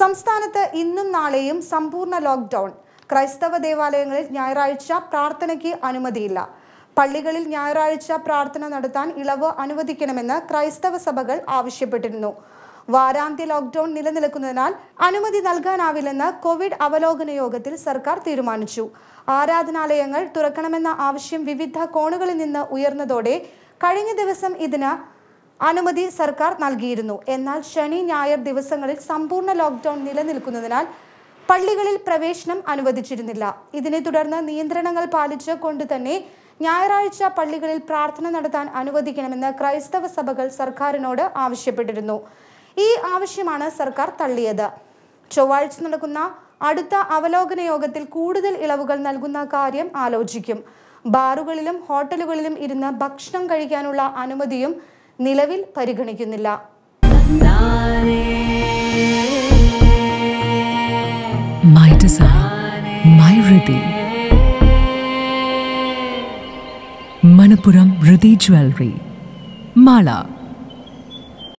സംസ്ഥാനത്ത് ഇന്നും നാളെയും സമ്പൂർണ്ണ ലോക്ക്ഡൗൺ ക്രൈസ്തവ ദേവാലയങ്ങളിൽ ഞായറാഴ്ച പ്രാർത്ഥനയ്ക്ക് അനുമതിയില്ല പള്ളികളിൽ ഞായറാഴ്ച പ്രാർത്ഥന നടത്താൻ ഇളവ് അനുവദിക്കണമെന്ന് ക്രൈസ്തവ സഭകൾ ആവശ്യപ്പെട്ടിരുന്നു വാരാന്ത്യ ലോക്ക്ഡൌൺ നിലനിൽക്കുന്നതിനാൽ അനുമതി നൽകാനാവില്ലെന്ന് കോവിഡ് അവലോകന യോഗത്തിൽ സർക്കാർ തീരുമാനിച്ചു ആരാധനാലയങ്ങൾ തുറക്കണമെന്ന ആവശ്യം വിവിധ കോണുകളിൽ നിന്ന് ഉയർന്നതോടെ കഴിഞ്ഞ ദിവസം ഇതിന് അനുമതി സർക്കാർ നൽകിയിരുന്നു എന്നാൽ ശനി ഞായർ ദിവസങ്ങളിൽ സമ്പൂർണ്ണ ലോക്ക്ഡൌൺ നിലനിൽക്കുന്നതിനാൽ പള്ളികളിൽ പ്രവേശനം അനുവദിച്ചിരുന്നില്ല ഇതിനെ തുടർന്ന് നിയന്ത്രണങ്ങൾ പാലിച്ച് കൊണ്ട് തന്നെ ഞായറാഴ്ച പള്ളികളിൽ പ്രാർത്ഥന നടത്താൻ അനുവദിക്കണമെന്ന് ക്രൈസ്തവ സഭകൾ സർക്കാരിനോട് ആവശ്യപ്പെട്ടിരുന്നു ഈ ആവശ്യമാണ് സർക്കാർ തള്ളിയത് ചൊവ്വാഴ്ച നടക്കുന്ന അടുത്ത അവലോകന യോഗത്തിൽ കൂടുതൽ ഇളവുകൾ നൽകുന്ന കാര്യം ആലോചിക്കും ബാറുകളിലും ഹോട്ടലുകളിലും ഇരുന്ന് ഭക്ഷണം കഴിക്കാനുള്ള അനുമതിയും നിലവിൽ പരിഗണിക്കുന്നില്ല മലപ്പുറം ഹൃതി ജ്വല്ലറി മാള